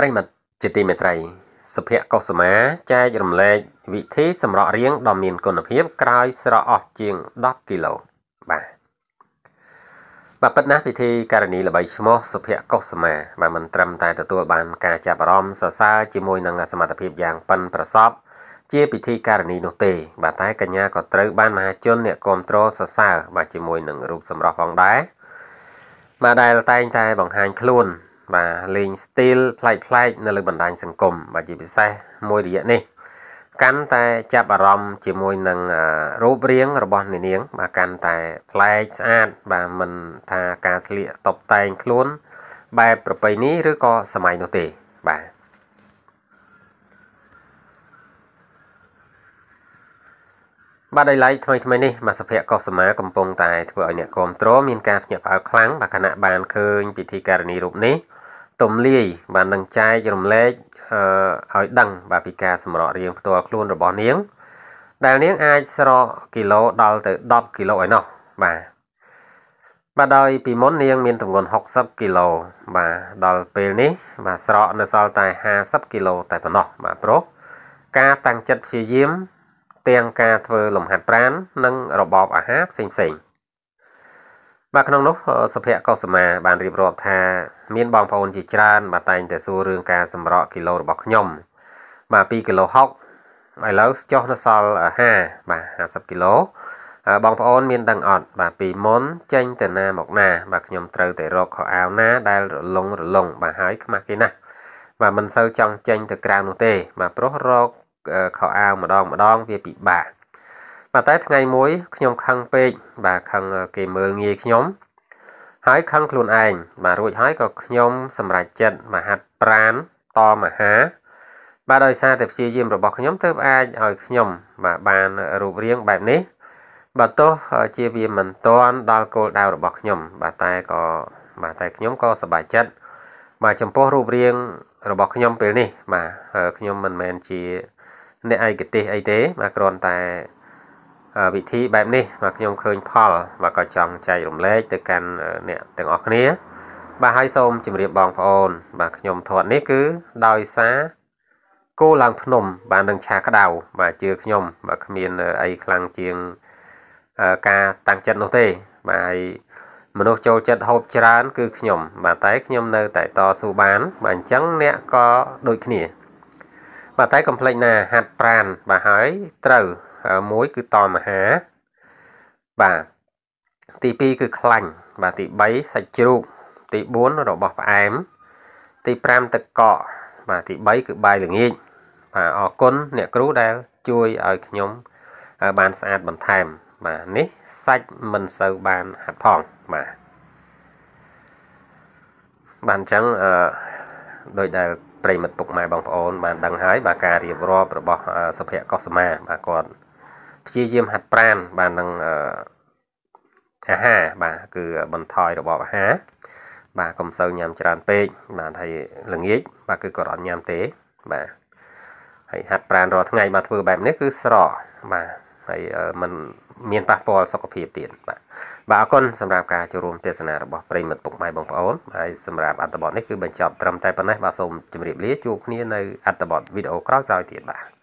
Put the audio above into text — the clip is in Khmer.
ប្រិមត្តជាទីមេត្រីសុភ័ក្រកុសមាចែករំលែកវិធីសម្រក់រាងដ៏មានគុណភាពក្រោយស្រក់អស់ជាង10គីឡូបាទបាទប៉ុណ្ណាពិធីករណីល្បីឈ្មោះសុភ័ក្រកុសមាបាទមិនត្រឹមតែទទួល បានការចាប់អារម្មណ៍សរសើរជាមួយនឹងសមត្ថភាពយ៉ាងប៉ិនប្រសប់ជាពិធីការនីនោះទេ បាទតែកញ្ញាក៏ត្រូវបានមហាជនអ្នកគ្រប់គ្រងសរសើរបាទជាមួយនឹងរូបសម្រស់ផងដែរបាទដែលតែងតែបង្ហាញខ្លួនបាទលេង style ប្លែកៗនៅលើបណ្ដាញសង្គមបាទជាពិសេសមួយរយៈនេះ កាន់តែចាប់អារម្មណ៍ជាមួយនឹងរូបរាង របស់នាងបាទកាន់តែប្លែកស្អាតបាទមិនថាការស្លៀកតុបតែងខ្លួន បែបប្រពៃណីឬក៏សម័យនោះទេបាទបាទដោយឡែកថ្មីថ្មីនេះមកសភៈកុសមាកំពុងតែធ្វើឲ្យអ្នកគ្រប់គ្រងមានការភ្ញាក់ផ្អើលខ្លាំងបាទគណៈបានឃើញពិធីការនីរូបនេះទំលាយបាទនឹងចែករំលែកឲ្យដឹង បាទពីការសម្រករៀងផ្ទាល់ខ្លួនរបស់នាងដែលនាងអាចស្រកគីឡូដល់ទៅ10គីឡូឯណោះបាទបាទដោយពីមុននាង មានទម្ងន់60គីឡូបាទដល់ពេលនេះ បាទស្រកនៅសល់តែ50គីឡូតែប៉ុណ្ណោះបាទប្រុសការតាំងចិត្តព្យាយាម ទាំងការធ្វើលំហាត់ប្រាណនិងរបបអាហារផ្សេងផ្សេងបាទក្នុងនោះសុភ័ក្រកុសមាបានរៀបរាប់ថា មានបងប្អូនជាច្រើន បាទតែងតែសួររឿងការសម្រក់គីឡូរបស់ខ្ញុំបាទ2គីឡូ60ឥឡូវចុះនៅសល់5បាទ50គីឡូបងប្អូនមានដឹងអត់បាទពីមុនចេញទៅណាមកណា បាទខ្ញុំត្រូវតែរកខោអាវណាដែលរលុងរលុងបាទហើយខ្មាស់គេណាស់បាទមិនសូវចង់ចេញទៅក្រៅនោះទេ បាទព្រោះរកខោអាវម្ដងម្ដងវាពិបាកប៉ុន្តែថ្ងៃមួយខ្ញុំខឹងពេកបាទខឹងគេមើលងាយខ្ញុំ ហើយខឹងខ្លួនឯងបាទរួចហើយក៏ខ្ញុំ សម្រេចចិត្តមហាត់ប្រានតមហាបាទដោយសារតែព្យាយាមរបស់ខ្ញុំទើបអាចឲ្យខ្ញុំបាទបានរូបរាងបែបនេះបាទទោះជាវាមិនតាន់ដល់គោលដៅរបស់ខ្ញុំបាទតែក៏បាទតែខ្ញុំក៏សប្បាយចិត្តបាទចំពោះរូបរាងរបស់ខ្ញុំពេលនេះ បាទខ្ញុំមិនមែនជាអ្នកឯកទេសអីទេបាទគ្រាន់តែវិធីបែបនេះបាទខ្ញុំឃើញផលបាទក៏ចង់ចែករំលែកទៅកាន់អ្នកទាំងអស់គ្នាបាទហើយសូមជម្រាបបងប្អូនបាទខ្ញុំធាត់នេះគឺដោយសារគោឡើងភ្នំបាទនឹងឆាក្តៅបាទជឿខ្ញុំបាទគ្មានអីខ្លាំងជាងការតាំងចិត្តនោះទេបាទហើយមនុស្សចូលចិត្តហូបច្រើនគឺខ្ញុំបាទតែខ្ញុំនៅតែតស៊ូបានបាទអញ្ចឹងអ្នកក៏ដូចគ្នាបាទតែកំភ្លេចណាហាត់ប្រានបាទហើយត្រូវមួយគឺតមហាបាទទី2គឺខ្លាញ់បាទទី3សាច់ជ្រូកទី4របស់ផ្អែមទី5ទឹកកកបាទទី3គឺបាយល្ងាចបាទអរគុណអ្នកគ្រូដែលជួយឲ្យខ្ញុំបានស្អាតបន្ថែមបាទនេះសាច់មិនសូវបានហាត់ផងបាទបានអញ្ចឹងអឺដោយដែលប្រិមិត្តពុកម៉ែបងប្អូនបានដឹងហើយបាទការរៀបរាប់របស់សុភ័ក្រកុសមាបាទគាត់ព្យាយាមហាត់ប្រានបាទនឹងអាហារបាទគឺបន្ថយរបបអាហារបាទកុំសូវញ៉ាំច្រើនពេកបាទហើយល្ងាចបាទគឺគាត់អត់ញ៉ាំទេបាទហើយហាត់ប្រានរាល់ថ្ងៃបាទធ្វើបែបនេះគឺស្រកបាទហើយมันមានប៉ះពាល់សុខភាពទៀតបាទបាទអរគុណសម្រាប់ការចូលរួមទេសនារបស់ប្រិមិត្តពុកម៉ែបងប្អូនហើយសម្រាប់អត្ថបទនេះគឺបញ្ចប់ត្រឹមតែប៉ុណ្ណេះបាទសូមជម្រាប លាជួបគ្នានៅអត្ថបទវីដេអូក្រោយៗទៀតបាទ